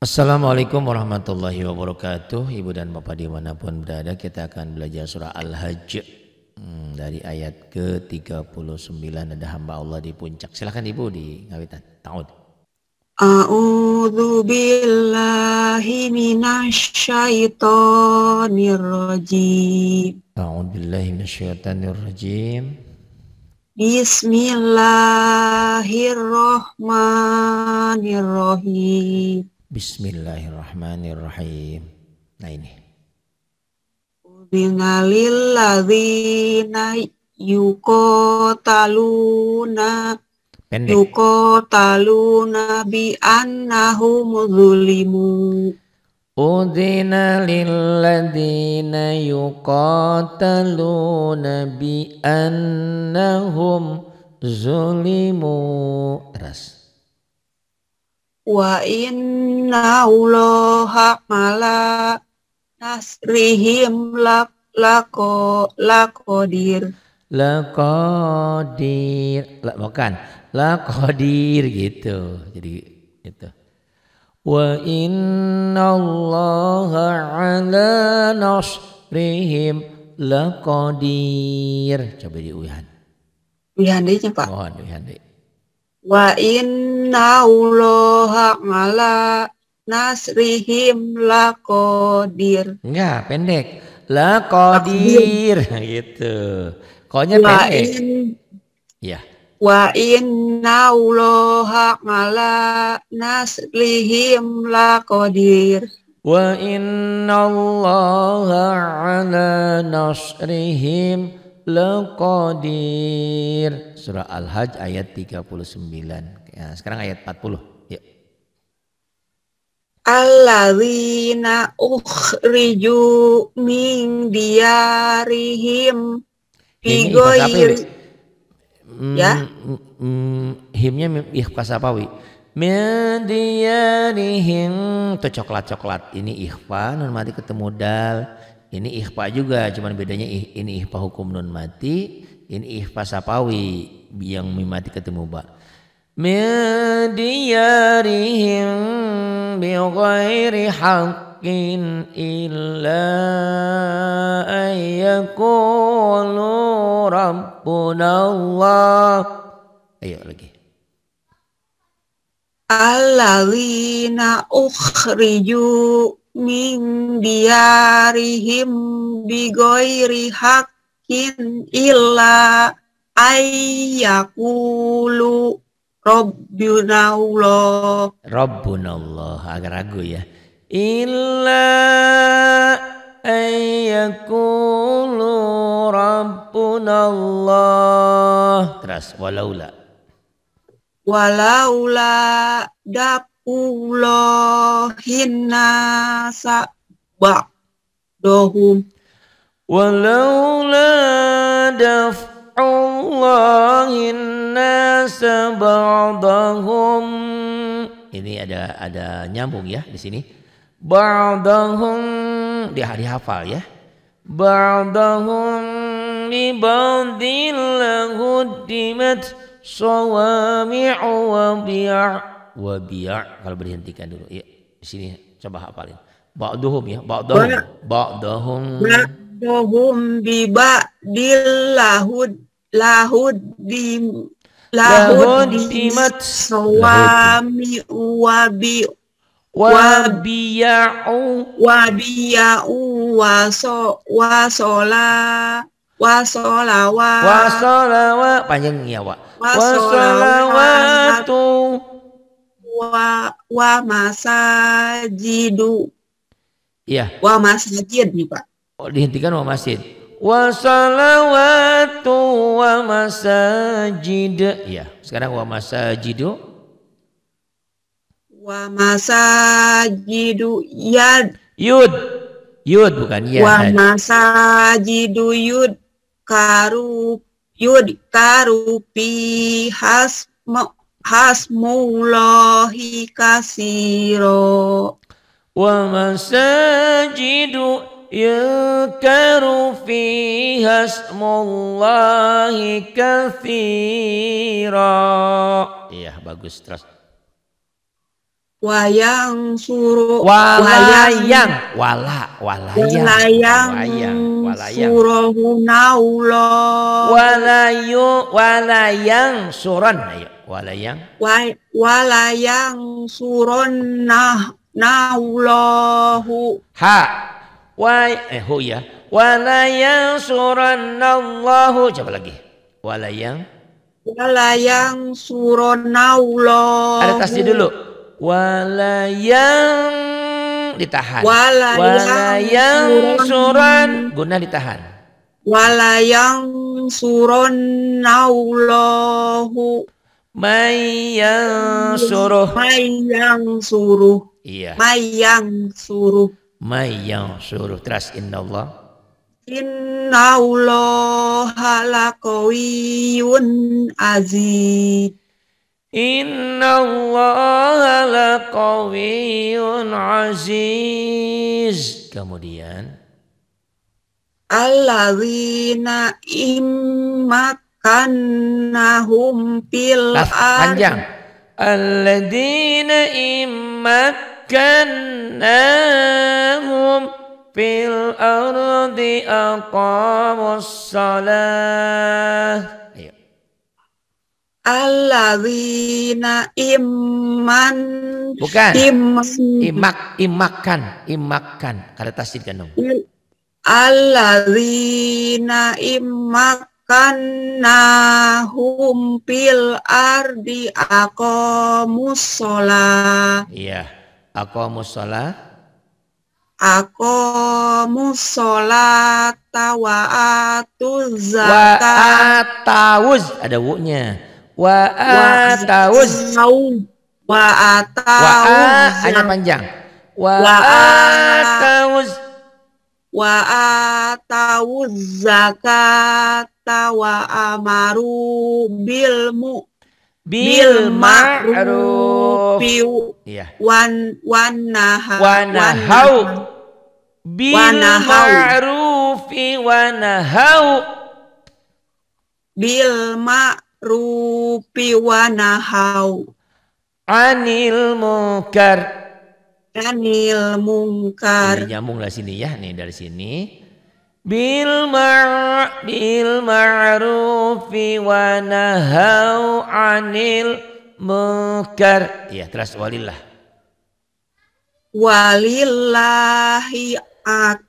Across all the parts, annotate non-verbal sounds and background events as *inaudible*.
Assalamualaikum warahmatullahi wabarakatuh Ibu dan Bapak dimanapun berada kita akan belajar surah Al-Hajj hmm, Dari ayat ke-39 ada hamba Allah di puncak Silahkan Ibu di ngawitan Ta'ud A'udhu billahi minasyaitonir rajim A'udhu billahi minasyaitonir rajim Bismillahirrahmanirrahim Bismillahirrahmanirrahim. Nah ini. Udinalil ladzina yukotaluna Pendek. yukotaluna bi annahum zulimu. Udina lilladzina yuqataluna bi annahum zulimu. Ras wa inna allaha mala nasrihim lak lako lakodir lakodir lak bukan lakodir gitu jadi itu wa inna allaha ala nasrihim lakodir coba diuyan Wihandi pak mohon deh wa inna uloha ngala nasrihim lakodir. Enggak, pendek. Lakodir. *laughs* gitu. Koknya wa pendek. In, ya. Wa inna uloha ngala nasrihim lakodir. Wa inna uloha ala nasrihim Laqadir. Surah Al-Hajj ayat 39. Ya, sekarang ayat 40. Yuk. Ya. allazina ukhriju min diarihim bigoyri. Ya. Hmm, ya? Hmm, hmm, himnya ikhfas apawi? Min diarihim. tuh coklat-coklat. Ini ikhfa. Nanti ketemu dal ini ikhfa juga, cuman bedanya ini ikhfa hukum nun mati, ini ikhfa sapawi yang mimati ketemu ba. Min biqairi bi ghairi haqqin illa ayyakulu Allah. Ayo lagi. Alalina ukhriju min diarihim bigoiri hakin illa ayyakulu Rabbunallah. Rabbunallah. Agak ragu ya. Illa ayyakulu Rabbunallah. Keras. Walaula. Walaula dap Allahinna sa'ba'dohum. Walaula daf'ullahin nasa ba'dahum. Ini ada ada nyambung ya di sini. Ba'dahum hari hafal ya. Ba'dahum li ba'dillahu dimat sawami'u wa bi'a wa kalau berhentikan dulu. Ya, di sini coba hafalin. Ba'dhum ya, ba'dhum. Ba'dhum. Ba'dhum bi ba'dil lahud lahud di lahud dimat suami wa bi wabiyau biya'u wasola wasola wa so wa panjang ya wa wasolawatu wa wa masajidu. Iya. Wa masajid nih Pak. Oh, dihentikan wa masjid. Wa salawatu wa masajid. Ya, sekarang wa masajidu. Wa masajidu yad. Yud. Yud bukan ya. Wa masajidu yud karu yud karu pihas mau hasmullahi kasiro wa masajidu yukaru fi hasmullahi kasiro iya bagus terus wayang suruh, walayang wala walayang walayang walayang surohuna walayu walayang suron ayo walayang wa walayang suronnah naullahu ha wa eh hu ya walayang suronnallahu coba lagi walayang walayang suronnallahu ada tasdi dulu walayang ditahan walayang suron guna ditahan walayang naulahu Mayang suruh. Mayang suruh. Iya. Mayang suruh. Mayang suruh. Teras inna Allah. Inna Allah halakawiyun aziz. Inna Allah halakawiyun aziz. Kemudian. Alladzina immat Kannahum fil panjang. Alladzina immakannahum fil ardi aqamus salah. Ayo. Alladzina imman Bukan. Iman. Imak, imakan, imakan. kata tasdid kan dong. Alladzina imak makannahum fil ardi aqamus sholah. Iya. Aqamus sholah. Aqamus sholah tawa'atuz zakat. Ada wu'nya. Wa'atawuz. Wa'atawuz. Wa'a. Hanya panjang. Wa'atawuz. Wa wa atau zakata wa amaru bil mu bil ma'ruf yeah. wan wan naha wan nahau bil ma'rufi wa nahau bil ma'rufi wa nahau anil munkar Danil mungkar. Ini nyambung lah sini ya nih dari sini. Bil mar bil ma'rufi wa nahau 'anil mungkar. Iya, terus walillah. Walillahi ak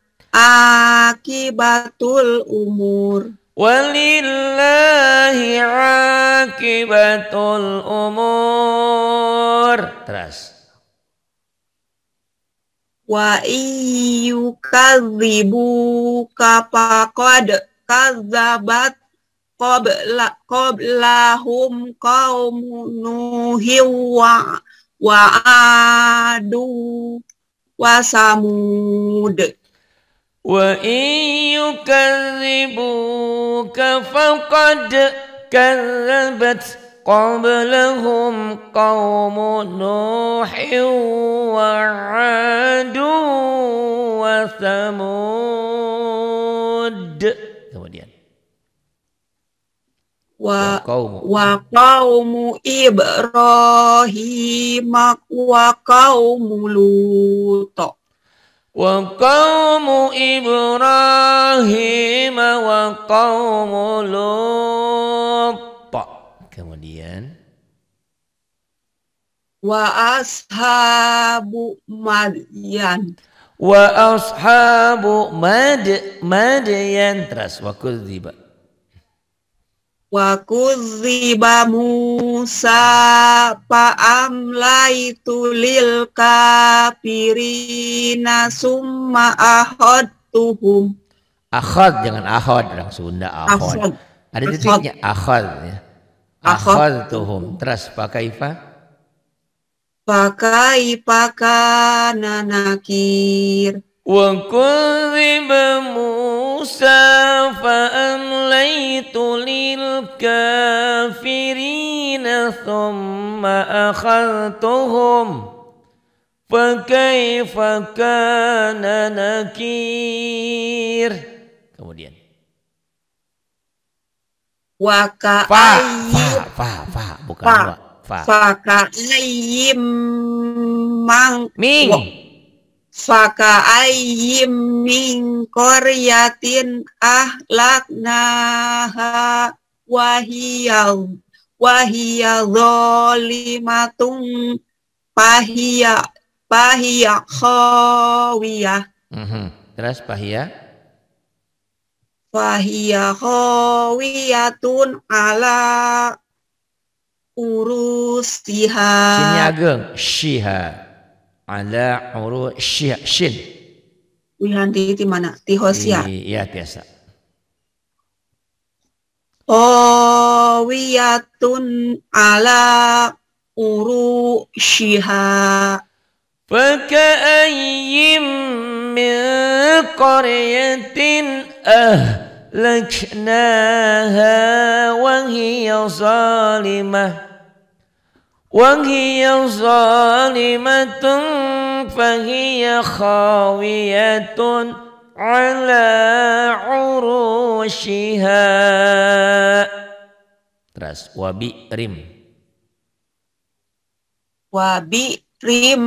akibatul umur. Walillahi akibatul umur. Terus wa iyukadzibuka faqad kazabat qabla qablahum qaum nuhi wa wa adu wa samud wa iyukadzibuka faqad kazabat Qablahum qawm Nuhin wa Adu wa Thamud Kemudian Wa qawm Wa qawm Ibrahim Wa qawm Lut Wa qawm Ibrahim Wa qawm Kemudian wa ashabu madyan wa ashabu mad madyan terus wa kudziba wa kudziba Musa fa amlaitu lil kafirina summa ahadtuhum akhad jangan ahad orang Sunda ahad, ada titiknya akhad ya akhadtuhum. Terus pakaifa? Pakai pakana nakir. Wa kudhiba Musa fa'amlaytu lil kafirina thumma akhadtuhum. فكيف كان نكير Waka fa, fa, fa, fa, bukan fa, fa. Faka ayim mang ming. Faka ayim min koryatin ahlaknaha wahiyau wahiyah zolimatum pahiyah pahiyah khawiyah. Mm -hmm. Terus pahiyah? Wahia khawiyatun ala urusiha. Sinnya ageng. Shiha. Ala urus siha, sin. Wihanti di mana? Di Hosia. Iya, biasa. Khawiyatun ala urusiha. ayyim من قرية أهلكناها وهي ظالمة وهي ظالمة فهي خاوية على عروشها Terus wabi rim. Wabi rim.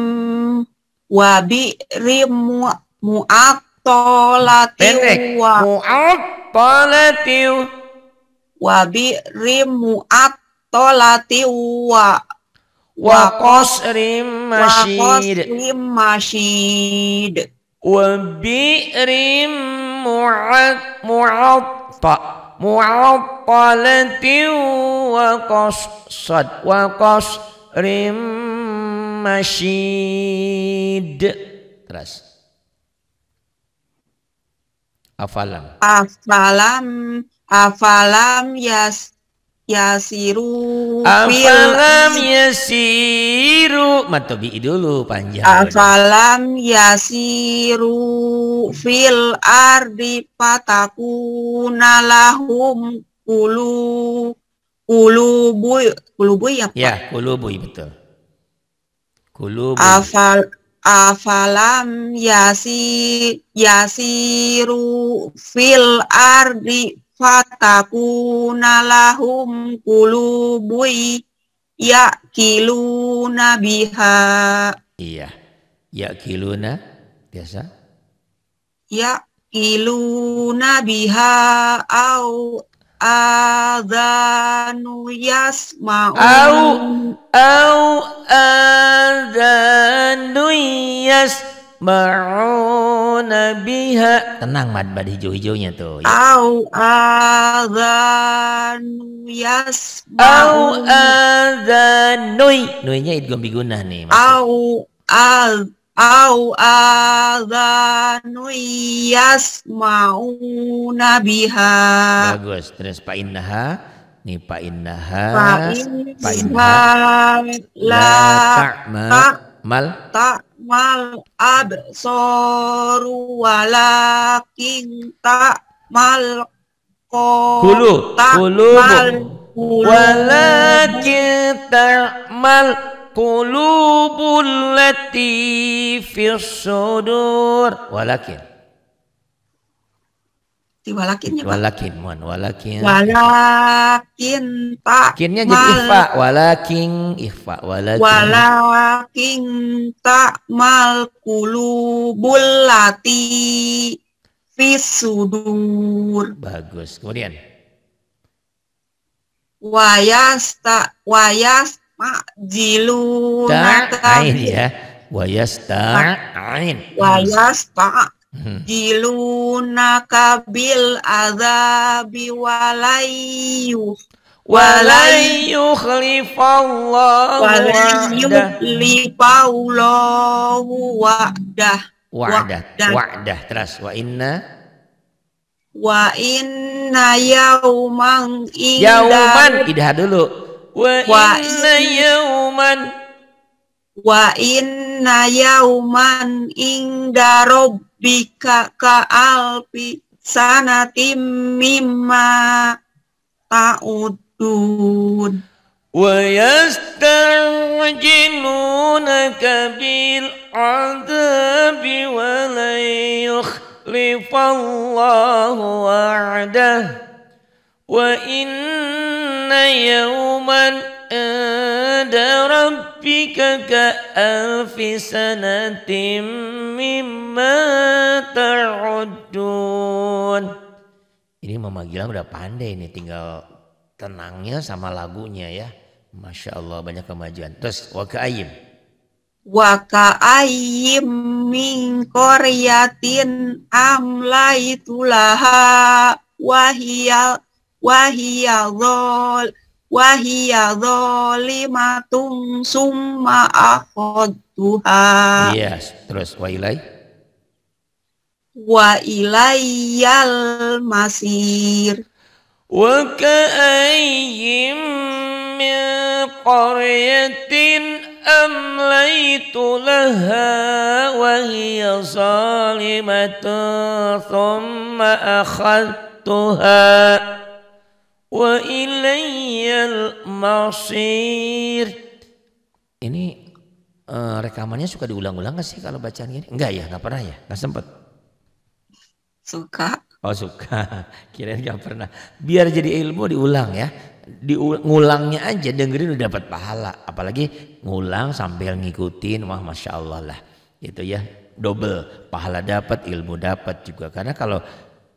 Wabi rim wa mu'attalatin wa mu'attalatin wa bi'rim mu'attalatin wa wa qasrim masyid wa masyid wa bi'rim mu'at mu'atta mu'attalatin wa qasad wa qasrim masyid terus Afalam. Afalam afalam yas yasiru afalam yasiru matobi dulu panjang afalam yasiru fil ardi fatakuna lahum bui kulubu bui ya Pak? ya bui betul kulubu afal afalam yasi yasiru fil ardi fatakuna lahum kulubui yakiluna biha iya ya kiluna biasa ya kiluna biha au adhanu yasma'u au au adhanu yasma'una biha tenang mad bad hijau-hijaunya tuh ya. au adhanu yasma'u au adhanu nuinya idgham bigunah nih maksud. au ad au adhanu يسمعون بها bagus terus Pak Innaha nih Pak Innaha Pak Innaha la ta'mal ta'mal absoru walakin ta'mal kulu kulu walakin ta'mal qulubul lati fis sudur walakin walakin Walakin mohon walakin. Walakin Pak. Kinnya jadi ihfa walakin ihfa walakin. Walakin tak mal kulubul lati fisudur. Bagus. Kemudian wayas tak wayas ma'jilu ta'ain ya wayas ta'ain wayas yasta' hmm. jilunaka bil azabi walayu walayu khalifallahu walayu lipaulahu wa'dah wa'dah wa'dah terus wa inna wa inna yauman inda yauman idah dulu Wa, inna yauman Wa inna yauman inda rabbika ka sanatim mimma ta'udun Wa yastarjinunaka bil adabi wa la yukhlifallahu Wa inna إن يوما عند ربك كألف سنة مما تعدون Ini Mama Gilang udah pandai nih tinggal tenangnya sama lagunya ya. Masya Allah banyak kemajuan. Terus Ayim. Waka Ayim min koryatin amlaitulaha wahiyal Wahia dhol lima dholimatum summa Tuhan. yes terus wa ilai wa ilayyal masir wa ka'ayyim min qaryatin أمليت لها وهي ظالمة ثم Tuhan وإلي المصير ini uh, rekamannya suka diulang-ulang gak sih kalau bacaan ini? Enggak ya, nggak pernah ya, nggak sempet. Suka. Oh suka, *laughs* kirain nggak pernah. Biar jadi ilmu diulang ya, ngulangnya aja dengerin udah dapat pahala. Apalagi ngulang sambil ngikutin, wah masya Allah lah, gitu ya. Double pahala dapat, ilmu dapat juga. Karena kalau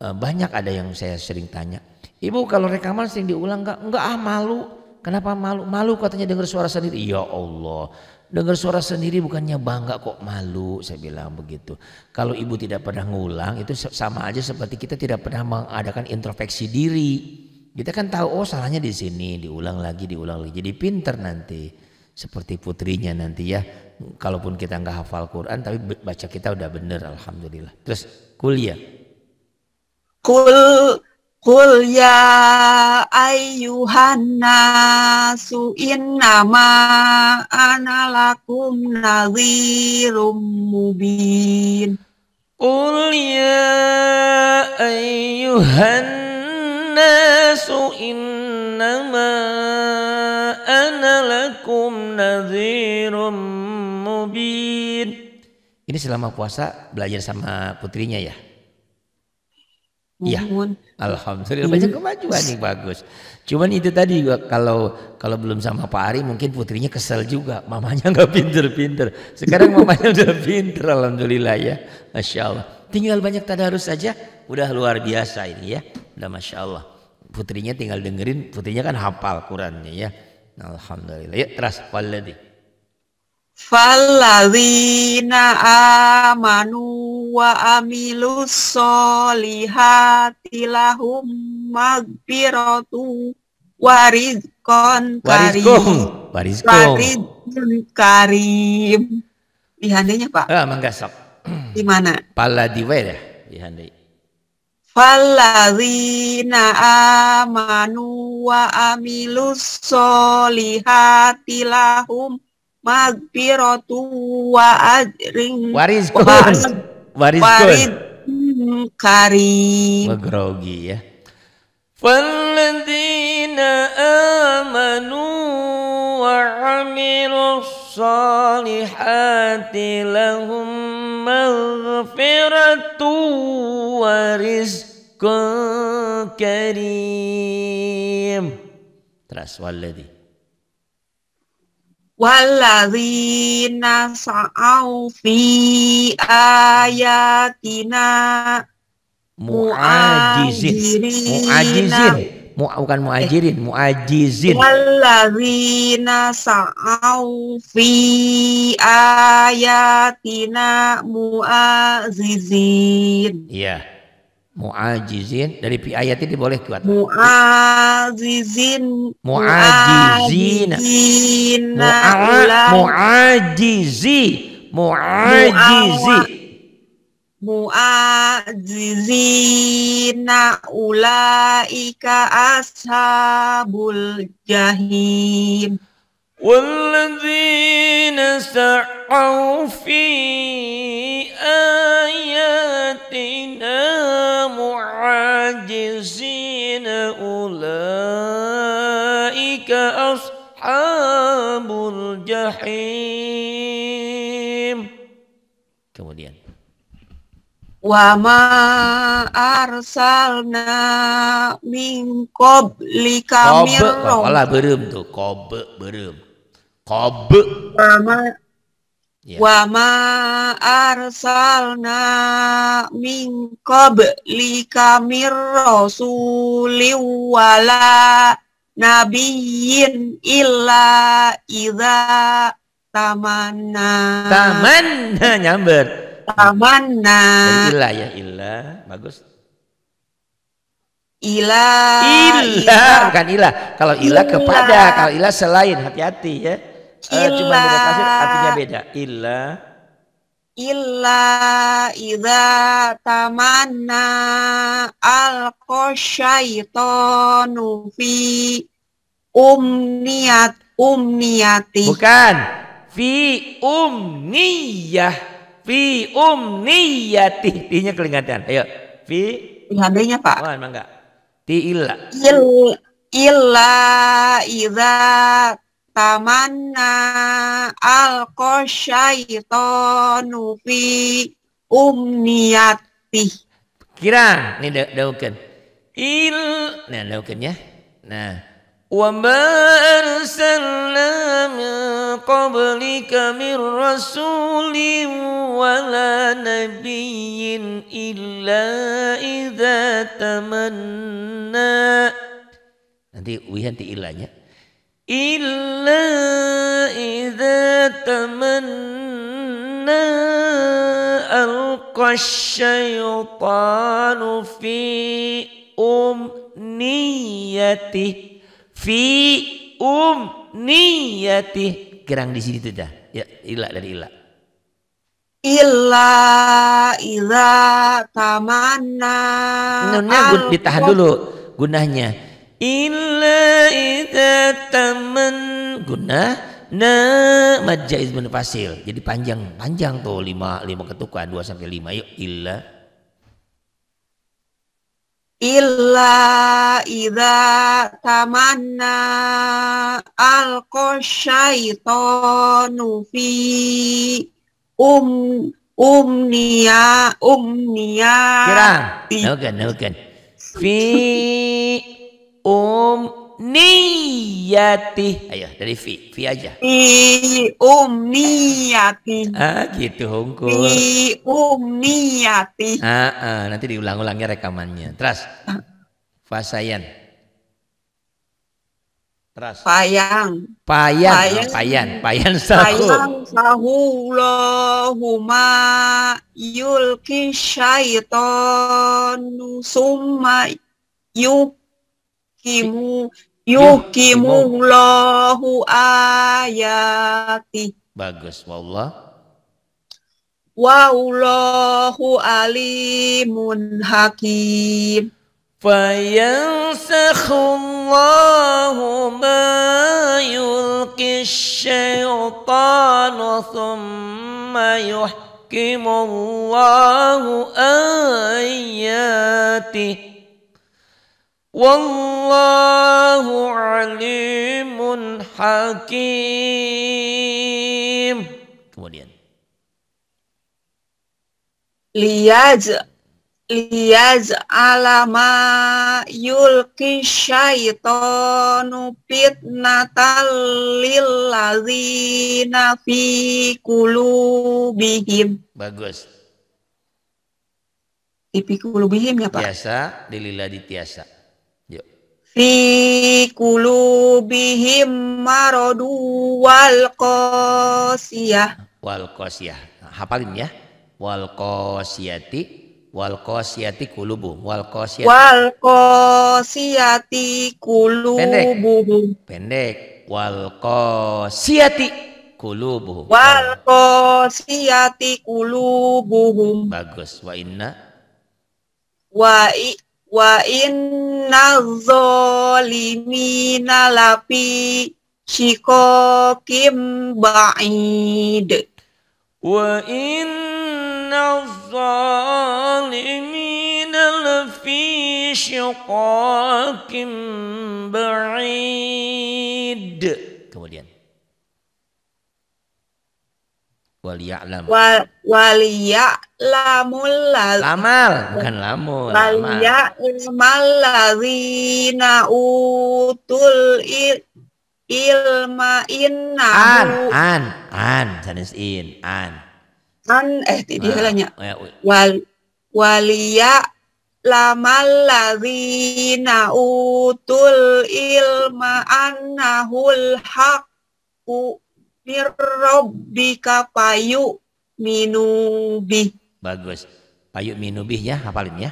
uh, banyak ada yang saya sering tanya, Ibu kalau rekaman sering diulang enggak? Enggak ah malu. Kenapa malu? Malu katanya dengar suara sendiri. Ya Allah. Dengar suara sendiri bukannya bangga kok malu. Saya bilang begitu. Kalau ibu tidak pernah ngulang itu sama aja seperti kita tidak pernah mengadakan introspeksi diri. Kita kan tahu oh salahnya di sini, diulang lagi, diulang lagi. Jadi pinter nanti. Seperti putrinya nanti ya. Kalaupun kita nggak hafal Quran tapi baca kita udah bener alhamdulillah. Terus kuliah. Kul Kul ya ayyuhan nasu innama ana lakum nadhirum mubin Kul ya ayyuhan nasu innama ana lakum nadhirum mubin Ini selama puasa belajar sama putrinya ya Iya. Alhamdulillah banyak kemajuan iya. nih bagus. Cuman itu tadi juga kalau kalau belum sama Pak Ari mungkin putrinya kesel juga. Mamanya *laughs* nggak pinter-pinter. Sekarang mamanya udah pinter alhamdulillah ya. Masya Allah. Tinggal banyak harus saja udah luar biasa ini ya. Udah masya Allah. Putrinya tinggal dengerin. Putrinya kan hafal Qurannya ya. Alhamdulillah. Ya teras faladi. Faladina amanu wa amilu solihati lahum magfiratu warizkon karim. Warizkon. karim. karim. Bihandainya Pak. Ah, manggasap. Di mana? Paladiwe ya, bihandai. Falazina amanu wa amilu solihati lahum magfiratu wa ajrin warizkon Waris Warid Karim. Grogi ya. Falladzina amanu wa amilus salihati lahum maghfiratu wa rizqun karim. Terus waladhi. Walladzina sa'au fi ayatina mu'ajizin mu'ajizin mu bukan muajirin muajizin walladzina sa'au fi ayatina mu'ajizin iya yeah muajizin dari pi ayat ini boleh kuat muajizin muajizin muajizi muajizi muajizina ulaika ashabul jahim والذين سعوا في آياتنا معاجزين أولئك أصحاب الجحيم kemudian wa ma arsalna min qablika min qabla berem tu qabla berem Qab. Wama Yeah. Wama arsalna min li kamir rasuli wala nabiyyin illa idza tamanna. Tamanna nyamber. Tamanna. illa ya illa. Bagus. Ila. Ila, bukan ila. Kalau ila, ila kepada, kalau ila selain hati-hati ya. Uh, cuma beda artinya beda. Illa illa idza tamanna al syaitanu fi umniyat umniyati bukan fi umniyah fi umniyati tinya kelingatan ayo fi hadenya Pak oh, emang enggak ti illa illa idza tamanna Al syaitanu fi umniyati kira ini daukan il nah daukan ya nah wa ma arsalna min qablika min rasulin wala nabiyyin illa idza tamanna nanti wihan ti ilanya إلا إذا تمنى ألقى الشيطان في أمنيته في أمنيته gerang di sini tuh dah ya ilah dari ilah Ila illa tamanna. Nah, ditahan dulu gunanya illa idza taman guna na majaiz bin fasil jadi panjang panjang tuh lima lima ketukan dua sampai lima yuk illa illa idza tamanna alqa syaitanu fi um umnia umnia kira nukan nukan fi um niyati. Ayo dari fi, fi aja. Fi um niyati. Ah gitu hongku Fi um niyati. Ah, ah nanti diulang-ulangnya rekamannya. Terus. Fasayan. Terus. Ah, Payang. Payan. Payan. Payan. Payan sahu. Payan sahulahuma yulki syaitonu summa yuk yukimu yukimu Allahu ayati. Bagus, wallah. Wallahu alimun hakim. فينسخ الله ما يلقي الشيطان ثم يحكم Wallahu alimun hakim. Kemudian. Liyaj liyaj alama yulki syaitonu fitnatal lillazina fi kulubihim. Bagus. Ipi kulubihim ya Pak? Biasa, dilila di tiasa fi kulubihim maradu wal qasiyah wal qasiyah nah, hafalin ya wal qasiyati wal qasiyati qulubuhum wal qasiyati wal qasiyati qulubuhum pendek, pendek. wal qasiyati qulubuhum wal qasiyati qulubuhum bagus wa inna wa i وإن الظالمين لفي شقاق بعيد وإن الظالمين لفي شقاق بعيد Waliya'lam. Wal waliya'lamul lamal bukan lamul. Waliya'lamal ladzina utul il ilma inna an an an sanis in an an eh di ah, lagi. Ya, wal waliya lamal ladzina utul ilma annahul haqqu Lirabbika payu minubih. Bagus. Payu minubi ya, hafalin ya.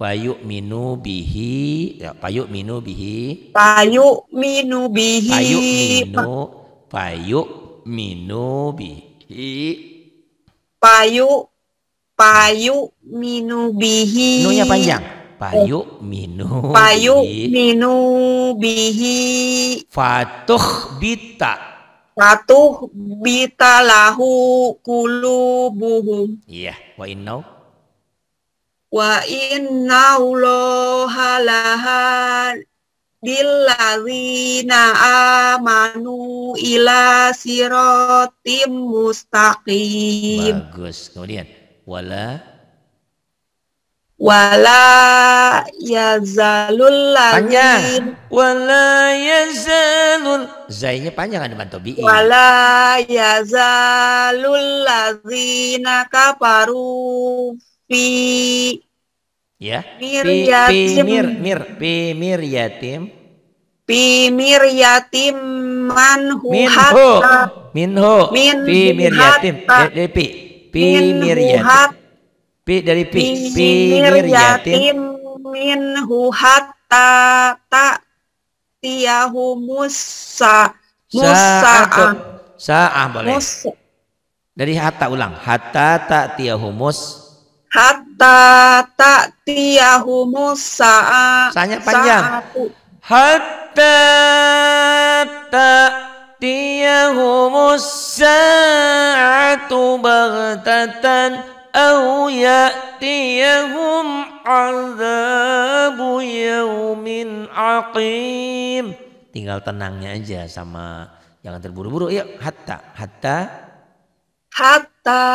Payu minubihi, ya, payu minubihi. Payu minubihi. Payu minu, payu minubihi. Payu payu minubihi. Nunya panjang. Payu minu. Payu minubihi. Fatuh bita satu bita lahu buhu. Iya, yeah. wa innau wa inna allaha dilawina amanu ila sirotim mustaqim bagus kemudian wala wala yazalul panjang wala yazalul zainya panjang ada tobi wala yazalul ladzina kaparu fi ya mir yatim mir mir pi mir yatim pi mir yatim manhu minhu minhu pi mir yatim eh, eh, pi pi mir yatim Pi dari pi pinggir ya, yatim min huhatta ta tiyahu musa musa sa'ah ah, boleh dari hatta ulang hatta ta tiyahu mus hatta ta tiyahu musa sanya panjang hatta ta tiyahu musa bagtatan أو يأتيهم عذاب يوم عقيم tinggal tenangnya aja sama jangan terburu-buru yuk iya, hatta hatta hatta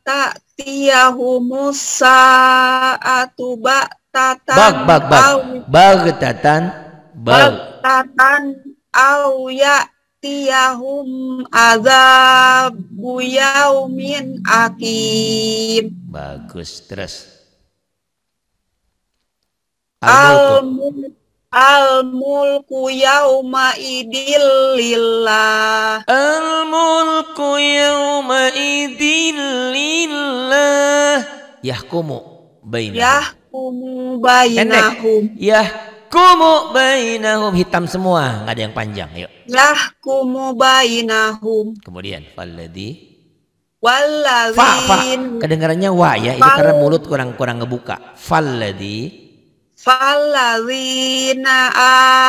tak tiyahumus saatu bak tatan bak bak bak bak tatan bak tatan au ya ya'tiyahum azabu yaumin akim. Bagus, terus. Al-mulku al yauma idil lillah. Al-mulku yauma idil lillah. Yahkumu bainahum. Yahkumu bainahum. Yah Yahkumu bainahum hitam semua, nggak ada yang panjang. Yuk. Yahkumu bainahum. Kemudian waladhi Walladhin. Fa, fa. Kedengarannya wa ya, itu karena mulut kurang kurang ngebuka. Falladhi. Falladhina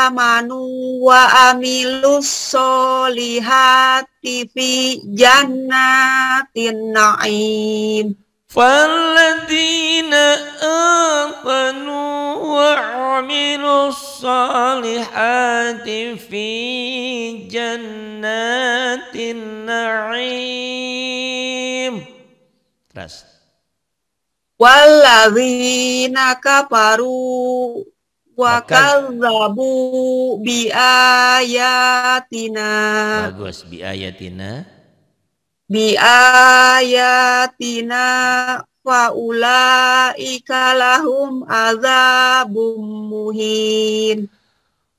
amanu wa amilus solihati fi jannatin na'im. فالذين آمنوا وعملوا الصالحات في جنات النعيم Terus. Walladzina kafaru wa kadzabu biayatina. Bagus biayatina bi ayatina wa ulaika lahum azabum muhin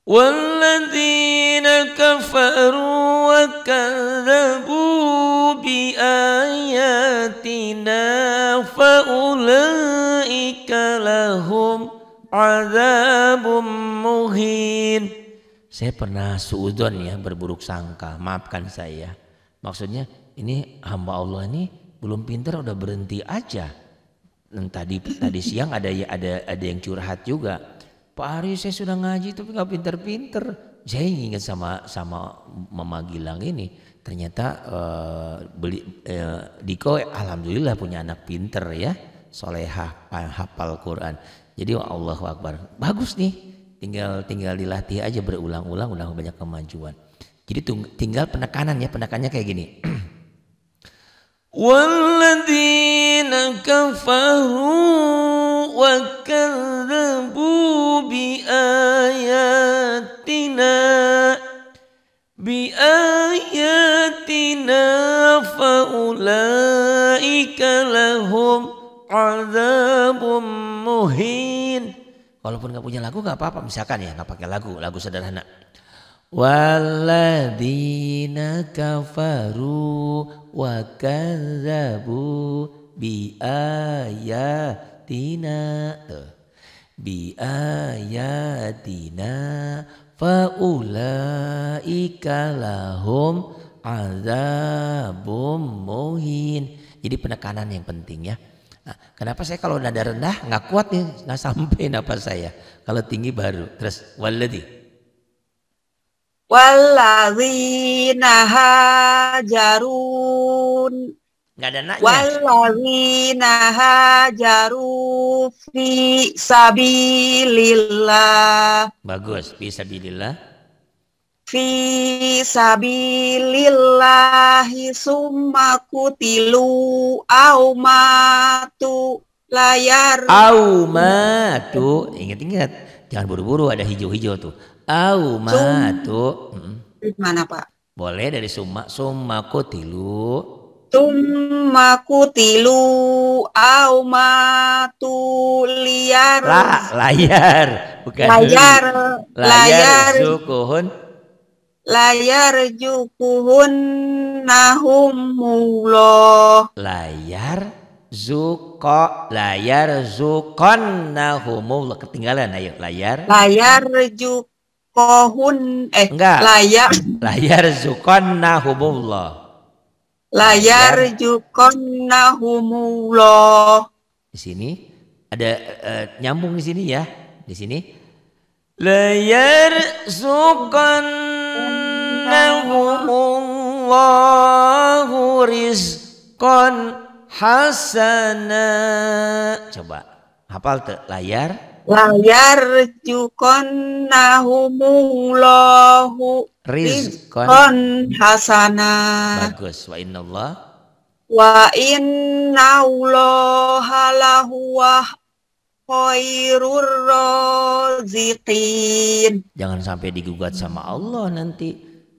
والذين كفروا وكذبوا بآياتنا فأولئك لهم عذاب مهين Saya pernah suudon ya berburuk sangka, maafkan saya. Maksudnya ini hamba Allah ini belum pintar udah berhenti aja. Dan tadi tadi siang ada ada ada yang curhat juga. Pak Ari saya sudah ngaji tapi nggak pinter-pinter. Saya ingat sama sama Mama Gilang ini ternyata uh, beli uh, Diko alhamdulillah punya anak pinter ya solehah eh, hafal Quran. Jadi Allah Akbar bagus nih tinggal tinggal dilatih aja berulang-ulang udah banyak kemajuan. Jadi tinggal penekanan ya penekannya kayak gini. *clears throat* والذين كفروا وكذبوا بآياتنا بآياتنا فأولئك لهم عذاب مهين Walaupun nggak punya lagu nggak apa-apa misalkan ya nggak pakai lagu lagu sederhana. Waladina kafaru wa kazzabu bi ayatina bi ayatina ulaika lahum azabum muhin jadi penekanan yang penting ya nah, kenapa saya kalau nada rendah nggak kuat nih nggak sampai nafas saya kalau tinggi baru terus waladi Waladzina hajarun Gak ada naknya. Waladzina hajaru fi sabilillah. Bagus, fi sabilillah. Fi sabilillah summa kutilu au layar. Au matu. Ingat-ingat, jangan buru-buru ada hijau-hijau tuh. Au matu. Mana Pak? Boleh dari summa summa kutilu. Summa kutilu au matu liar. La, layar, bukan layar. Layar, layar sukuhun. Layar jukuhun nahumullah. Layar zuko layar zukon nahumullah ketinggalan ayo layar layar juk Kohun eh Enggak. layar *clears throat* layar zukon humullah layar zukon humullah di sini ada uh, nyambung di sini ya di sini layar zukon humullahu rizqan hasana coba hafal tuh layar layar cukon nahumulohu rizkon hasana bagus wa inna allah wa lahu wa khairur raziqin jangan sampai digugat sama Allah nanti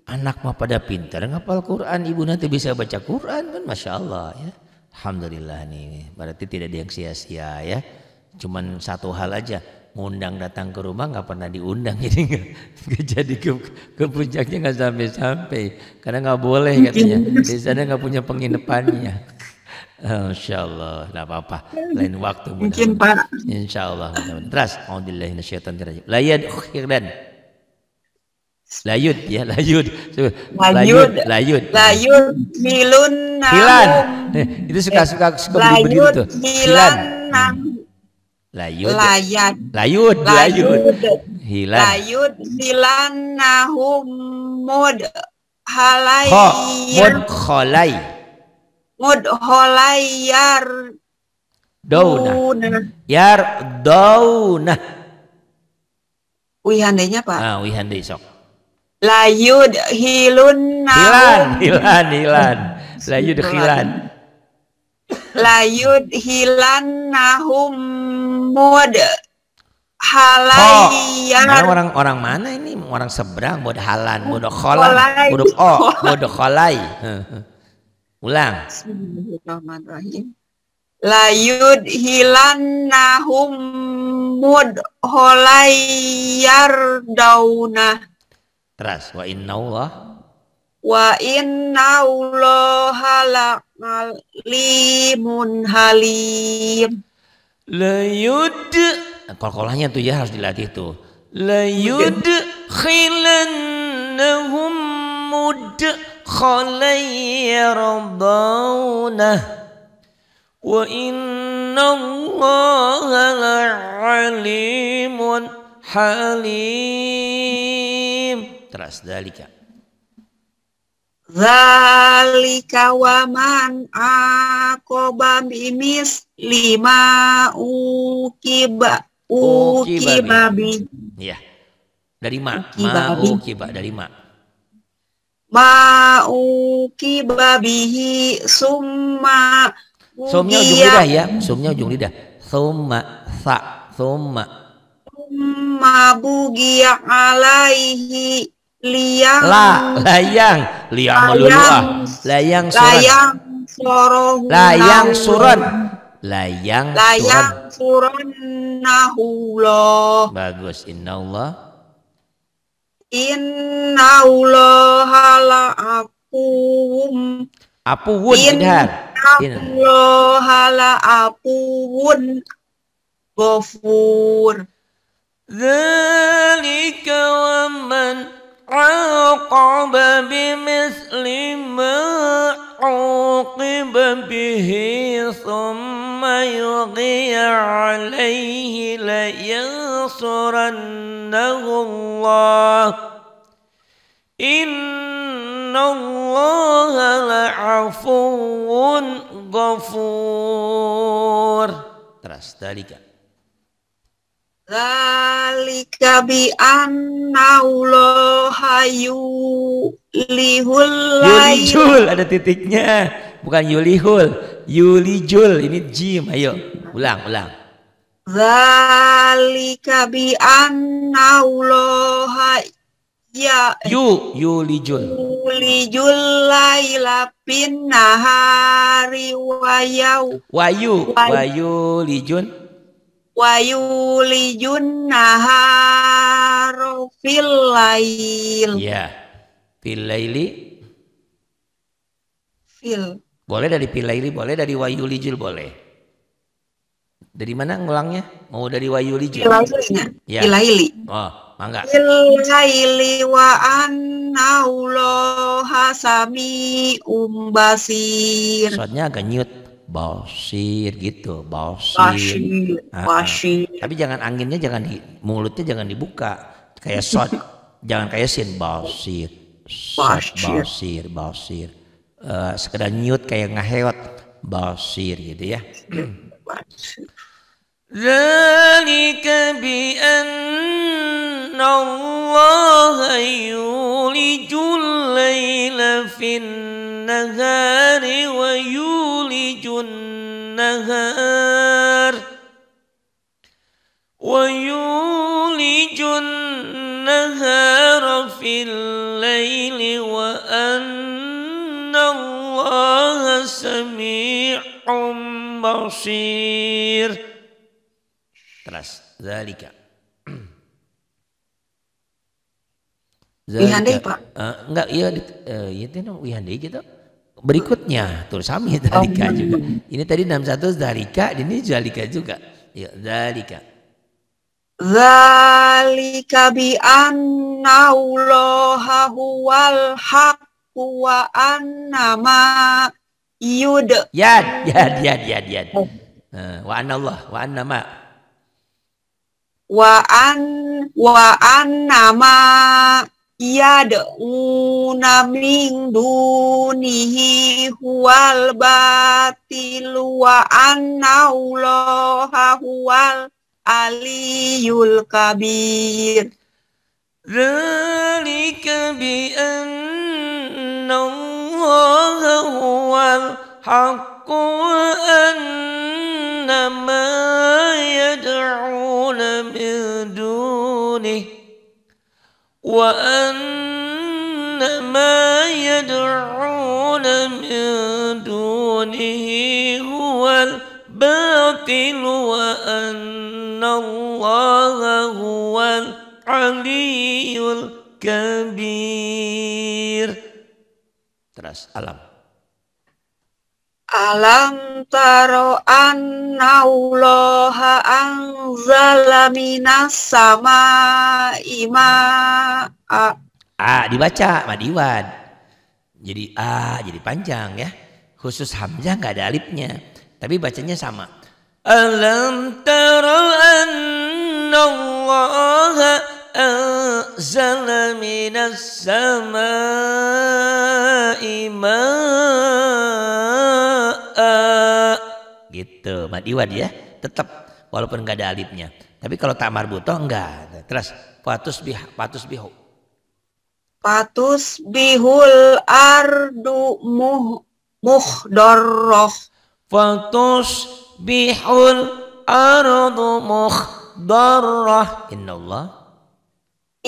anak mah pada pintar ngapal Quran ibu nanti bisa baca Quran kan masya Allah ya Alhamdulillah nih berarti tidak ada yang sia-sia ya Cuman satu hal aja, ngundang datang ke rumah nggak pernah diundang *laughs* jadi nggak jadi ke, ke puncaknya nggak sampai sampai karena nggak boleh katanya *laughs* di sana nggak punya penginapannya insyaallah, *laughs* Insya nggak apa-apa. Lain waktu Mungkin Pak. Insya Allah, mau Teras, Alhamdulillah, nasyaitan dirajim. Layad oh, khirdan. Layud ya, layud. Layud, layud. Layud, milun, Hilan. Eh, itu suka-suka suka begitu tuh. Hilan, Layud. Layad. Layud. Layud. Hilan. Layud. Hilan nahum mud halai. Ho, Mud kholai. Mud kholai yar. Dauna. Yar dauna. Wihandainya Pak. Ah, wihandai sok. Layud hilun Hilan. Hilan. Hilan. *laughs* Layud hilan. hilan layud hilan nahum mud halayan Oh, orang orang mana ini? Orang seberang mud halan, mud kholan, mud oh, mud kholai. *laughs* Ulang. Layud hilan nahum mud holayar dauna. Teras wa inna Allah wa inna allaha alimun halim layud kol-kolahnya tuh ya harus dilatih tuh layud khilannahum mud khalayyardawna wa inna allaha alimun halim teras dalika Zalika wa man aqaba bimis lima ukiba ukiba bi. Ya. Dari ma, ma ukiba dari ma. Ma ukiba bihi summa Sumnya ujung lidah ya, sumnya ujung lidah. Summa sa summa. Summa bugiya alaihi liang la layang liang meluluah layang suran layang suron, layang suron, layang layang suran nahullah bagus innaulah innaulah la apuum apun, idhar innaulah la apuun gofur zalika wa man عاقب بمثل ما عوقب به ثم يغي عليه لينصرنه الله إن الله لعفو غفور Terus, dalika. Zalika bi annallahayu lihul Yulijul ada titiknya, bukan yulihul, yulijul ini jim. Ayo, ulang, ulang. Zalika bi annallahayu Ya. Yu, yulijul. Yulijul layla pinahari nahari Wayu, wayu lijun wa yulijun naharu fil lail. Ya. Fil laili. Fil. Boleh dari fil laili, boleh dari wa yulijul boleh. Dari mana ngulangnya? Mau dari wa yulijul. Fil laili. Ya. Fil laili. Oh, mangga. Fil laili wa anna Allah sami umbasir. Soalnya agak nyut. Basir gitu, basir. Basir, ah, Tapi jangan anginnya jangan di mulutnya jangan dibuka. Kayak shot, jangan kayak sin basir. Shot, basir, basir. Uh, sekedar nyut kayak ngeheot basir gitu ya. *clears throat* Zalika bi بأن الله يولج fin nahari wa yul النهار ويولج النهار في الليل وأن الله سميع بصير Terus, zalika. Wihandai, Pak. Uh, enggak, iya, uh, iya, itu wihandai gitu. berikutnya tur sami dalika ya juga. Ini tadi 61 dalika, ini dalika juga. Ya, dalika. dalika bi anna allaha huwal haqqu wa anna ma yud. ya, ya, ya. ya ya wa anna Allah, wa anna ma. Wa an wa anna ma yad'una min dunihi huwal batilu wa anna allaha huwal aliyul kabir ذلك بأن الله هو الحق وأن ما يدعون من دونه وأن ما يدعون من دونه هو الباطل وأن الله هو العلي الكبير Terus alam Alam taro annallaha anzala minas sama ima a. a dibaca madiwan. Jadi a jadi panjang ya. Khusus hamzah enggak ada alifnya. Tapi bacanya sama. Alam taro annallaha أنزل من السماء ماء gitu iwad ya tetap walaupun nggak ada alifnya tapi kalau tak marbuto enggak terus patus bih patus bihu patus bihul ardu muh muhdorroh patus bihul ardu muhdorroh inna Allah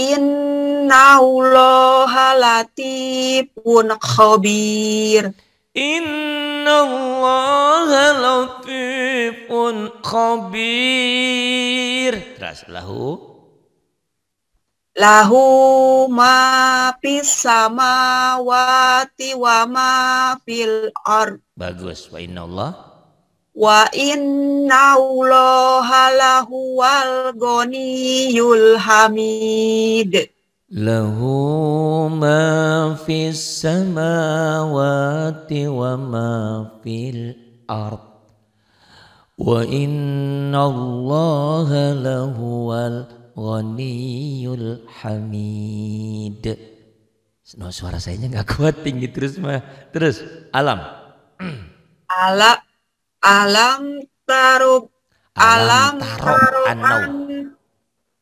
allaha latifun khabir. allaha latifun khabir. Terus lahu lahu ma fis samawati wa ma fil ard. Bagus. Wa inna allaha Wa inna allaha wal ghaniyul hamid. Lahu ma fis samawati wa ma fil ard. Wa inna allaha wal ghaniyul hamid. No, suara sayanya nggak kuat tinggi terus mah. Terus alam. *clears throat* Alam Alam taro, alam, taro anau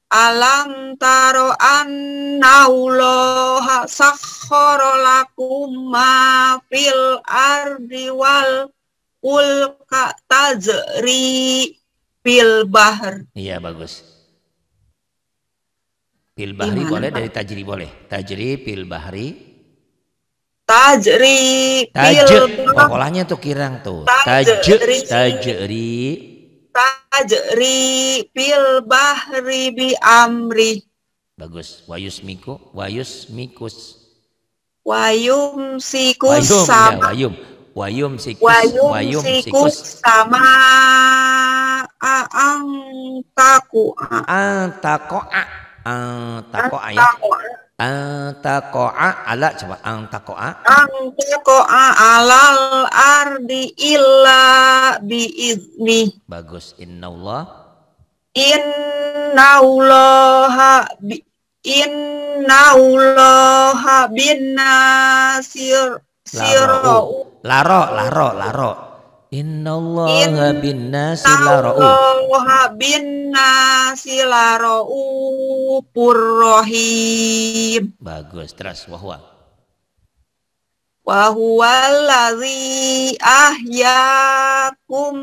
alam taro annaullaha sakhkhara lakum ma fil ardi wal ulka tajri fil bahr iya bagus fil bahri boleh dari tajri boleh tajri fil bahri Tajri. Tajri. Pokoknya tuh kirang tuh. Tajri. Tajri. Tajri pil, bahri bi amri. Bagus. Wayus miku. Wayus mikus. Wayum sikus wayum, ya, sama. Ya, wayum. Wayum sikus. Wayum, wayum sikus, sikus sama aang taku. Aang takoa. Aang takoa ya. Antako'a ala coba antako'a antako'a alal ardi illa biizni bagus innaullah innallaha bi innallaha bin nasir siro laro laro laro Allah bin nasi Allah bin nasi purrohim. Bagus, terus wahwa. Wahuwallazi ahyakum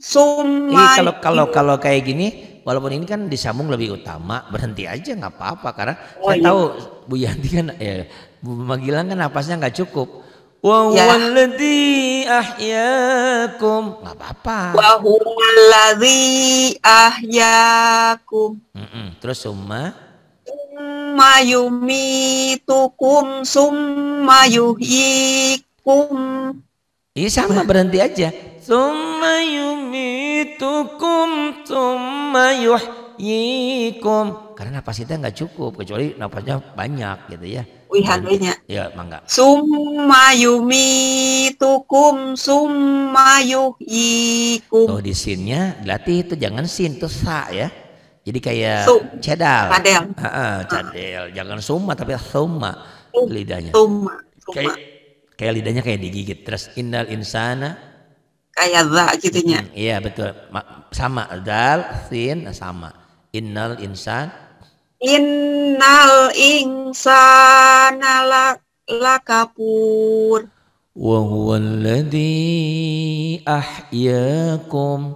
summa. Ini kalau kalau kalau kayak gini, walaupun ini kan disambung lebih utama, berhenti aja nggak apa-apa karena oh, saya iya. tahu Bu Yanti kan ya Bu Magilang kan napasnya nggak cukup. Wa ya. ahyakum. Enggak apa-apa. Wa ahyakum. Mm -mm. Terus summa summa yumitukum summa yuhyikum. Ini iya, sama berhenti aja. Summa yumitukum summa yuhyikum. Karena nafas kita nggak cukup kecuali nafasnya banyak gitu ya. Wihadunya, Ya, mangga. Summa tukum summa Oh, di sinnya berarti itu jangan sin itu sa ya. Jadi kayak Sum. cedal. Cadel. Heeh, cadel. Jangan summa tapi summa lidahnya. Summa. suma. Kayak kayak lidahnya kayak digigit. Terus innal insana kayak za gitu iya, betul. Ma sama dal sin sama. Innal insan Innal insana lakapur Wa huwa alladhi ahyakum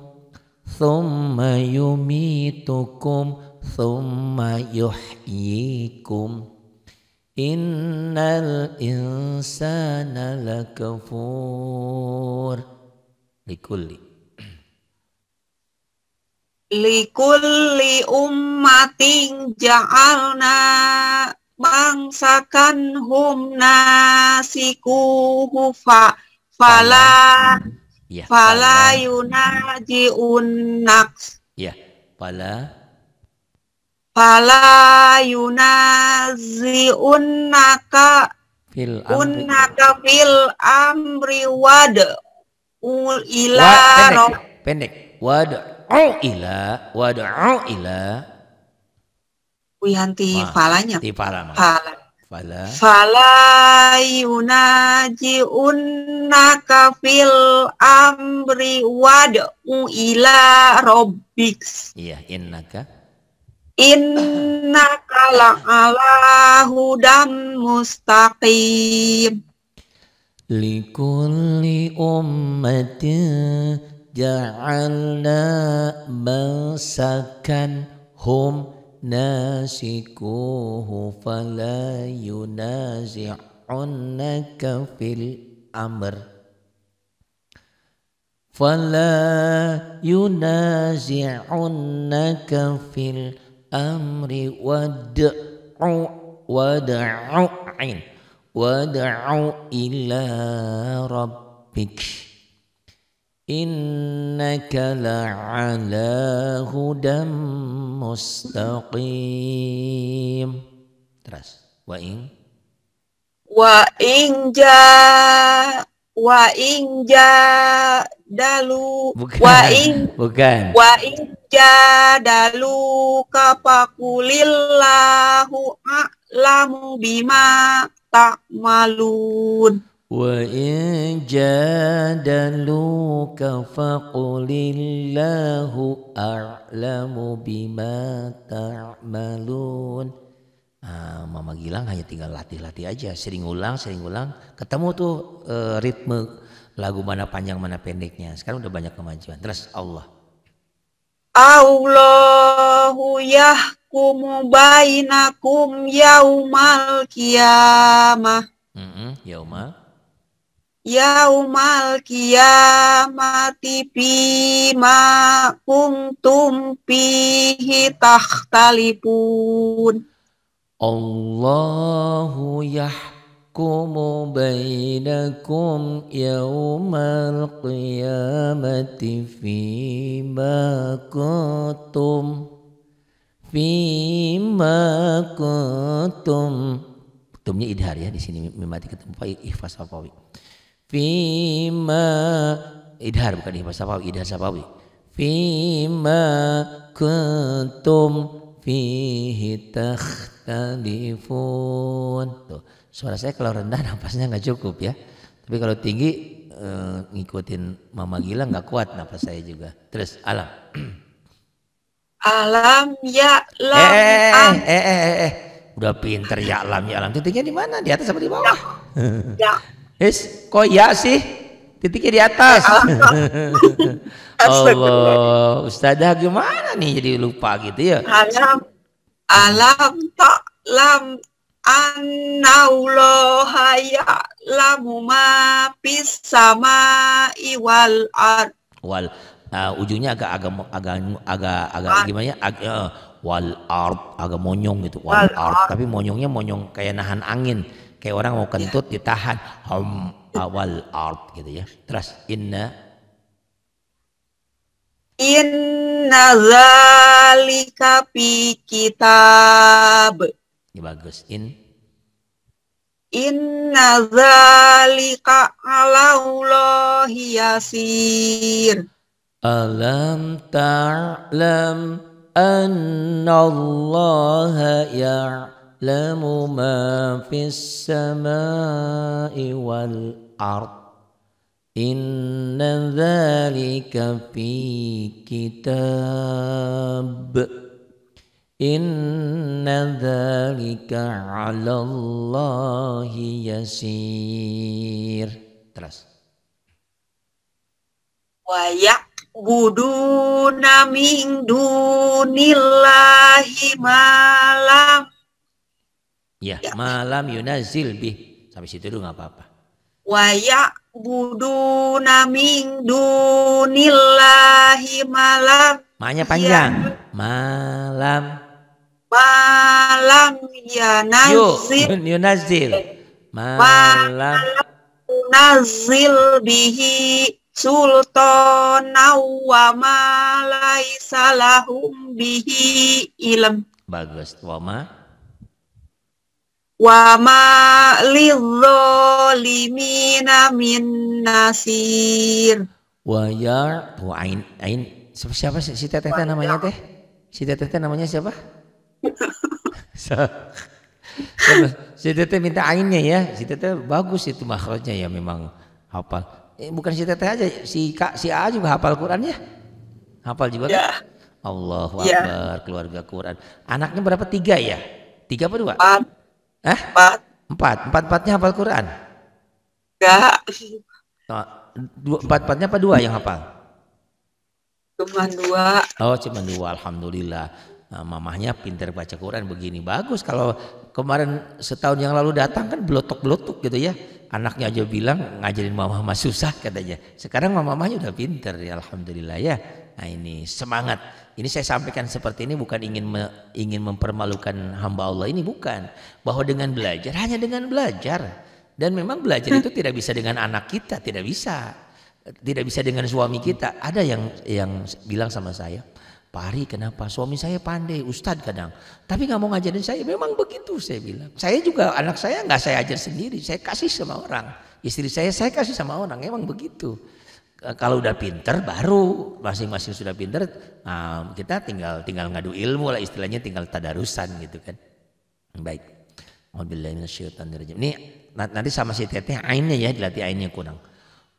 thumma yumitukum thumma yuhyikum. Innal insana lakapur Likulli likulli ummatin ja'alna mangsakan hum nasikuhu fa fala ya, fala yunaji naks ya fala fala unnaka fil amri unnaka fil amri wad ul ila pendek wad wad'u ila wad'u ila Wihanti falanya. Ti fala. Fala. Fala. Fala yunaji unnaka fil amri wad'u ila rabbik. Iya, innaka. Innaka ala hudan mustaqim. Likulli ummatin جعلنا من هم ناسكوه فلا ينازعنك في الأمر فلا ينازعنك في الأمر وادع ودع عن وادع إلى ربك إنك لعلى هدى مستقيم terus wa in wa in ja wa in ja dalu bukan, wa in bukan wa in ja dalu kapakulillahu a'lamu bima malun وإن جادلوك فقل الله أعلم بما تعملون Nah, Mama Gilang hanya tinggal latih-latih aja sering ulang sering ulang ketemu tuh e, ritme lagu mana panjang mana pendeknya sekarang udah banyak kemajuan terus Allah Allahu yahkumu bainakum yaumal kiamah mm -hmm, yaumal yaumal kiamati bima kuntum pihi takhtalifun Allahu yahkumu bainakum yaumal kiamati fima kuntum fima kuntum Tumnya idhar ya di sini mimati ketemu Pak Ihfas Fima idhar bukan idhar safawi, idhar safawi. Fima kuntum fihi takhtalifun. Tuh, suara saya kalau rendah *laughs* nafasnya nggak cukup ya. Tapi kalau tinggi eh, ngikutin Mama Gila nggak kuat nafas saya juga. Terus alam. Alam ya lam. Eh, eh, eh, ah. eh, eh, eh, eh. Udah pinter ya alam ya alam. Titiknya di mana? Di atas apa di bawah? Ya. *laughs* ya. Is, kok ya sih? Titiknya di atas. *laughs* *laughs* Allah, Ustazah gimana nih jadi lupa gitu ya? Alam, alam tak lam annaullaha ya'lamu ma iwal ar. wal Wal uh, ujungnya agak agak agak agak agak gimana ya? Ag, uh, wal ar, agak monyong gitu. Wal, wal Tapi monyongnya monyong kayak nahan angin Kayak orang mau ya. kentut ditahan. Hum awal art gitu ya. Terus inna Inna zalika fi kitab. ini ya, bagus. In Inna zalika ala Allahi yasir. Alam ta'lam anna allaha ya يعلم ما في السماء والأرض إن ذلك في كتاب إن ذلك على الله يسير Terus. Wayak buduna min dunillahi malam Iya, malam yunazil bih. Sampai situ dulu nggak apa-apa. Wa buduna min dunillahi malam. Maknya panjang. Ya. Malam. Malam yunazil. Yuk, yunazil. Malam. Nazil bihi Sultan wa ma laisa lahum bihi ilm. Bagus. Wa ma wa ma lidzalimina min nasir wa yarbu oh, ain ain siapa, siapa si, si teteh teh namanya teh si teteh teh namanya *laughs* siapa si teteh minta ainnya ya si teteh bagus itu makhluknya ya memang hafal eh, bukan si teteh aja si kak si A juga hafal Quran ya hafal juga kan? ya. kan Allahu ya. Akbar keluarga Quran anaknya berapa tiga ya tiga apa dua Empat Eh? Empat. Empat. Empat empatnya hafal Quran? Enggak. dua, empat empatnya apa dua yang hafal? Cuma dua. Oh, cuma dua. Alhamdulillah. Nah, mamahnya pintar baca Quran begini bagus kalau kemarin setahun yang lalu datang kan belotok-belotok gitu ya anaknya aja bilang ngajarin mamah mah susah katanya sekarang mamahnya udah pinter ya alhamdulillah ya Nah ini semangat. Ini saya sampaikan seperti ini bukan ingin me, ingin mempermalukan hamba Allah ini bukan. Bahwa dengan belajar hanya dengan belajar dan memang belajar itu tidak bisa dengan anak kita tidak bisa tidak bisa dengan suami kita ada yang yang bilang sama saya Pari kenapa suami saya pandai Ustadz kadang tapi nggak mau ngajarin saya memang begitu saya bilang saya juga anak saya nggak saya ajar sendiri saya kasih sama orang istri saya saya kasih sama orang memang begitu Eh, kalau udah pinter baru masing-masing sudah pinter um, kita tinggal tinggal ngadu ilmu lah istilahnya tinggal tadarusan gitu kan baik ini nanti sama si teteh ainnya ya dilatih ainnya kurang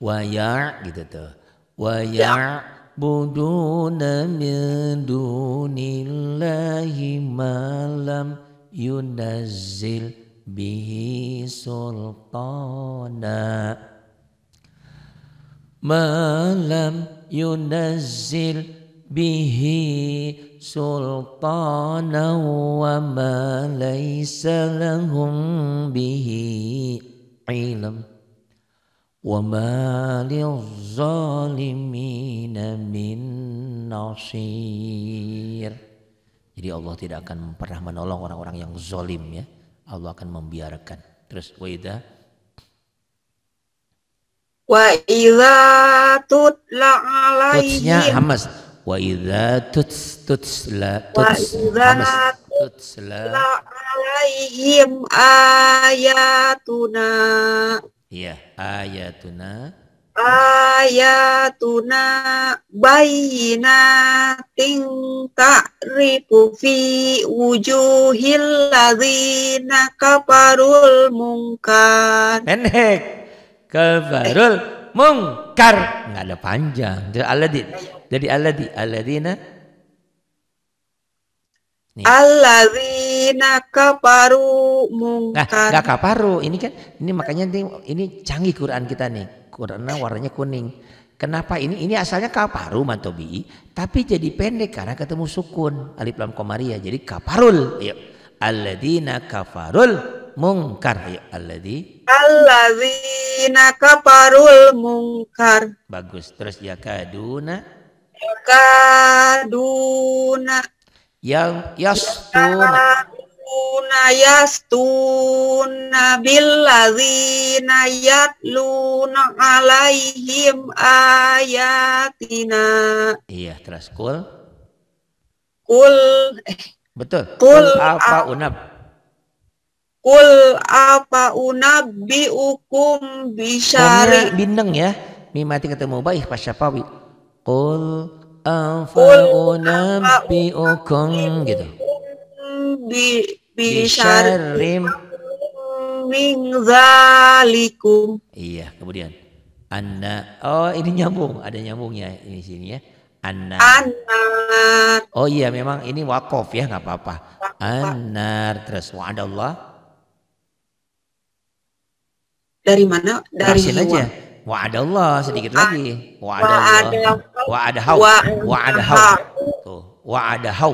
waya gitu tuh waya buduna min dunillahi malam yunazil bihi sultana malam yunazil bihi sultana wa ma laysa lahum bihi ilm wa ma lil zalimina min nasir jadi Allah tidak akan pernah menolong orang-orang yang zolim ya Allah akan membiarkan terus wa Wa idza tutla alaihim. Tutsnya hamas. Wa idza tuts tutsla tuts. hamas. tutsla alaihim ayatuna. Iya, ayatuna. Ayatuna bayinatin ribu fi wujuhil ladina kaparul mungkar. Enhek kafarul mungkar. nggak ada panjang. Jadi aladin. Jadi Aladin aladina Aladina Alladzina kafaru nah, mungkar. Nah, enggak kafaru. Ini kan ini makanya ini, ini canggih Quran kita nih. Quran warnanya kuning. Kenapa ini? Ini asalnya kaparu mantobi, tapi jadi pendek karena ketemu sukun alif lam Komaria ya. Jadi kaparul. Aladina kafarul iya mungkar ayo ya, alladzi alladzina kafarul mungkar bagus terus ya kaduna Kaduna yang yastuna yastuna yastuna billadzina yatluna alaihim ayatina iya terus kul kul eh, betul kul, kul apa unab Kul apa unabi ukum bisyari. Karena bindeng ya. Mimati ketemu baik pas syafawi. Kul apa unabi ukum gitu. Bi, bisyarim. Iya kemudian. Anna. Oh ini nyambung. Ada nyambungnya ini sini ya. Anna. Oh iya memang ini wakof ya nggak apa-apa. anak terus wa'adallah dari mana? Dari sini. aja. Wa ada Allah sedikit wa, lagi. Wa ada Allah. Wa ada hau. Wa ada hau. Tuh. Wa ada hau.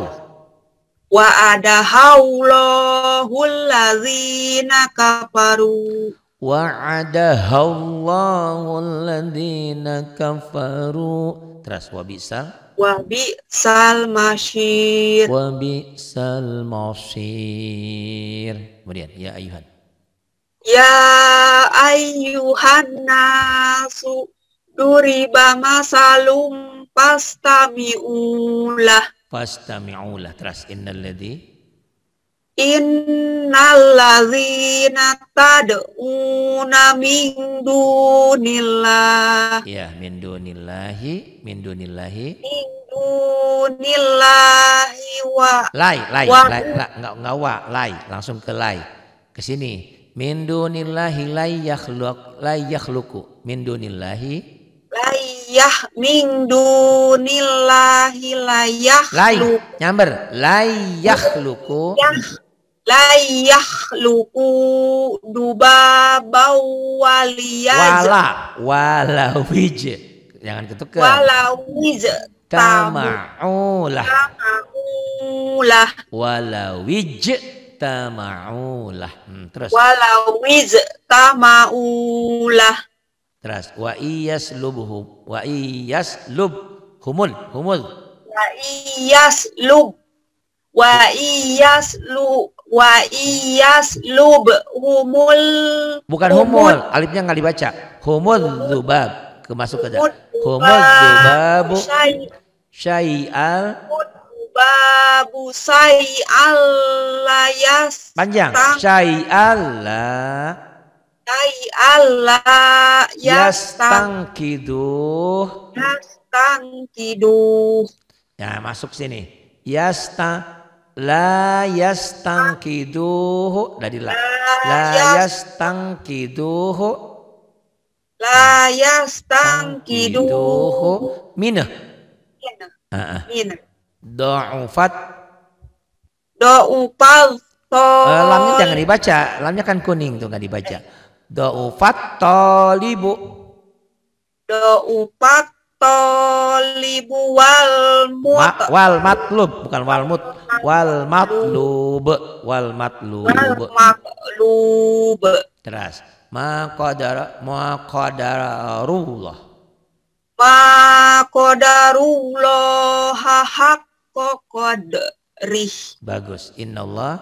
Wa ada haulahul ladzina kafaru. Wa ada haulahul ladzina kafaru. Terus wa bisa wa bi sal masyir wa bi sal masyir kemudian ya ayuhan Ya ayyuhan nasu duriba masalum fastami'ulah. Fastami'ulah. Terus Innal Innalladzina tad'una min dunillah. Ya, min dunillahi, min dunillahi. dunillahi wa. Lai, lai, wa, lai, lai, enggak, enggak wa, lai. Langsung ke lai. Ke sini. Min dunillahi la yakhluq la yakhluqu. Min dunillahi layah min dunillahi layah Lay, nyamber layah luku layah luku duba bawaliya wala wij jangan ketukar wij tamaulah tamaulah wij ijtama'ulah. Hmm, terus. Walau ijtama'ulah. Terus. Wa iyas lubhum. Wa iyas lub. Humul. Humul. Wa iyas lub. Wa iyas lub. Wa iyas lub. Humul. Bukan humul. humul. Alifnya nggak dibaca. Humul zubab. Kemasuk ke Humul lubab, Syai'al. Syai'al babu Allah alayas panjang sayi Allah sai ala yastangkiduh tangkidu ya masuk sini ta la tangkidu dari la la tangkidu la yastangkiduhu mina mina Do'ufat. Do'ufat. Uh, eh, lamnya jangan dibaca. Lamnya kan kuning tuh nggak dibaca. Do'ufat tolibu. Do'ufat tolibu wal mut. Ma, wal matlub. Bukan wal mut. Wal matlub. Wal matlub. Wal matlub. Terus. Maqadara qadara, ma hak hakko kodrih. Bagus. Inna Allah.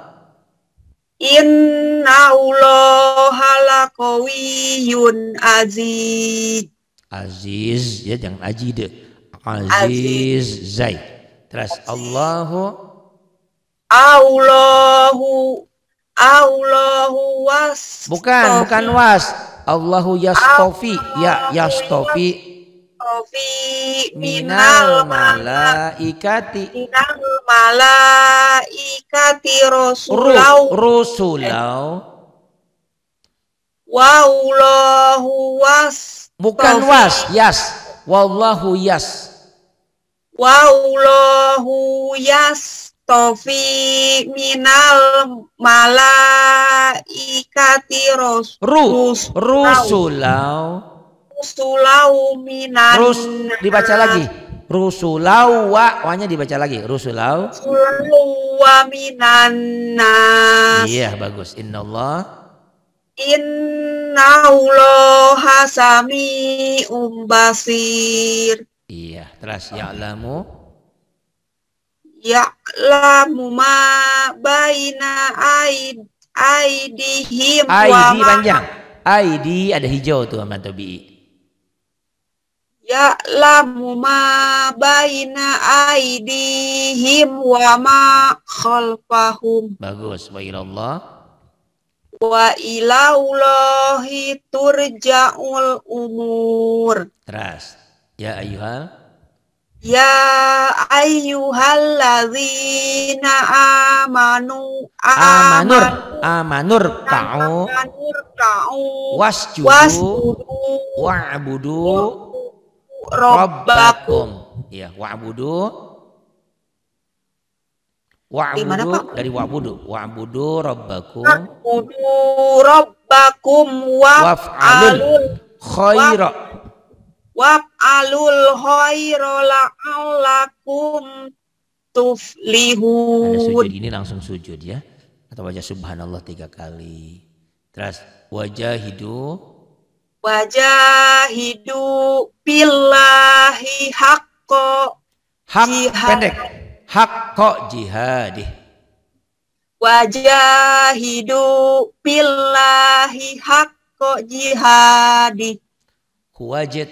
Inna Allah halakawiyun aziz. Aziz. Ya jangan ajide. Aziz. aziz. Zai. Terus Allahu. Allahu. Allahu was. Bukan, bukan was. Allahu yastofi. Allah ya, yastofi fi minal malaikati minal malaikati rasulau rasulau wallahu was bukan was yas wallahu yas wallahu yas tofi minal malaikati rasulau rusulau Rusulau minan. Rus dibaca lagi. Rusulau wa wanya dibaca lagi. Rusulau. Rusulau wa minan nas. Iya, bagus. Innallah Innaullaha sami'um basir. Iya, terus ya allahmu. ma baina aid aidihim aidi panjang. Aidi ada hijau tuh sama Tobi ya'lamu ma baina aidihim wa ma khalfahum. Bagus, wa ilallah. Wa ilallahi turja'ul umur. Terus, ya ayuhal. Ya ayyuhalladzina amanu amanur amanur ta'u. amanur kau wasjudu wa'budu robbakum. Ya, wa'budu Wa'budu dari wa'budu. Wa'budu rabbakum. Wa'budu rabbakum wa'alul khaira. Wa'alul khaira la'allakum Tuflihud. Ada sujud ini langsung sujud ya. Atau wajah subhanallah tiga kali. Terus wajah hidup. Wajah hidup hakko Hak jihad. pendek. Hakko jihadih. pilahi hak hakko jihadih.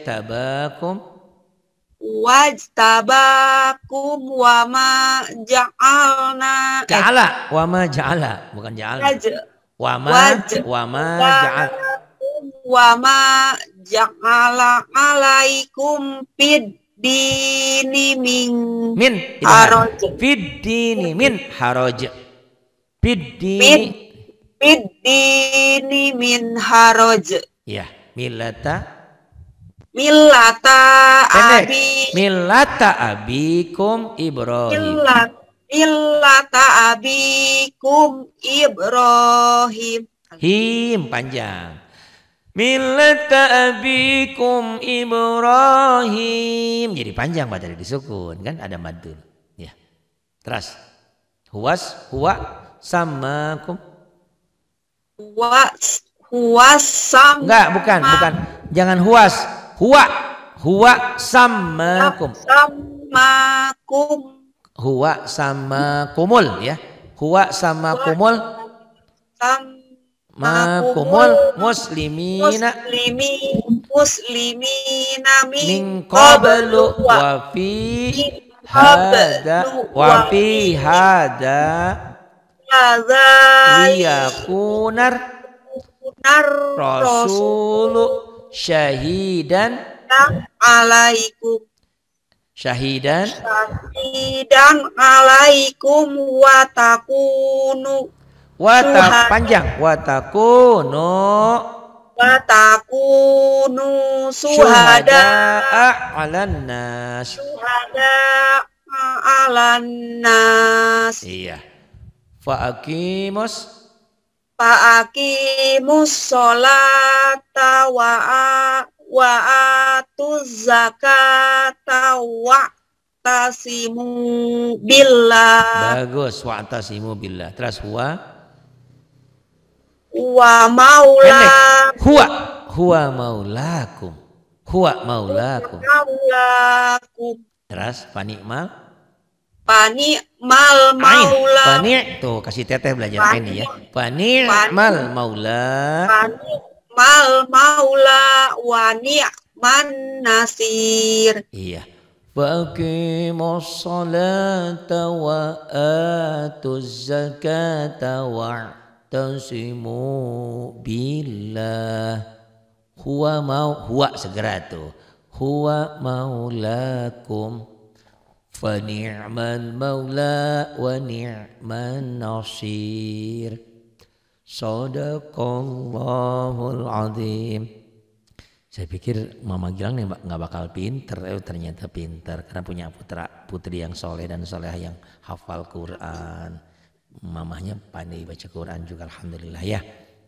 tabakum Wajtabakum wa ma ja'alna. Eh, ja'ala. Wa ma ja'ala. Bukan ja'ala. Waj. wama ma wama ja'ala alaikum fid dini min min haraj fid dini min haraj fid dini fid dini min haraj ya milata milata abi milata abikum ibrahim milata Millata abikum Ibrahim. Him panjang. Millat abikum Ibrahim. Jadi panjang baca di disukun kan ada madul. Ya. Terus. Huwas huwa samakum. Huwas huwas sam. Enggak, bukan, bukan. Jangan huwas. Huwa huwa samakum. Samakum. Huwa sama kumul ya. Huwa sama kumul. Sam makumul muslimina muslimi muslimina min qablu wa fi hada wa fi hada hadza liyakunar rasulu syahidan alaikum syahidan syahidan alaikum wa takunu Wata panjang watakunu watakunu suhada alannas suhada alannas iya faakimus faakimus solata wa wa atuz zakata wa tasimu billah bagus wa tasimu billah terus wa. Huwa maula. Huwa huwa maulakum. Huwa maulakum. Maulakum. Terus panikmal. Panikmal maula. Panik tuh kasih teteh belajar Pani. ini ya. Panikmal maula. Panikmal maula wani man nasir. Iya. فأقيموا wa atu zakat wa tasimu billah huwa mau huwa segera tuh huwa maulakum fa ni'mal maula wa ni'man nasir sadaqallahul azim saya pikir Mama Gilang nih nggak bakal pinter, eh, ternyata pinter karena punya putra putri yang soleh dan soleh yang hafal Quran mamahnya pandai baca Quran juga alhamdulillah ya.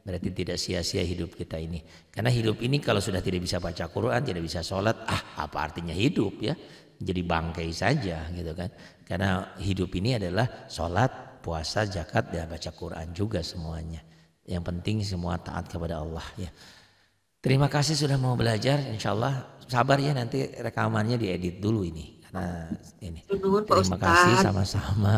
Berarti tidak sia-sia hidup kita ini. Karena hidup ini kalau sudah tidak bisa baca Quran, tidak bisa sholat, ah apa artinya hidup ya. Jadi bangkai saja gitu kan. Karena hidup ini adalah sholat, puasa, zakat, dan baca Quran juga semuanya. Yang penting semua taat kepada Allah ya. Terima kasih sudah mau belajar, insya Allah sabar ya nanti rekamannya diedit dulu ini. Karena ini. Terima kasih sama-sama.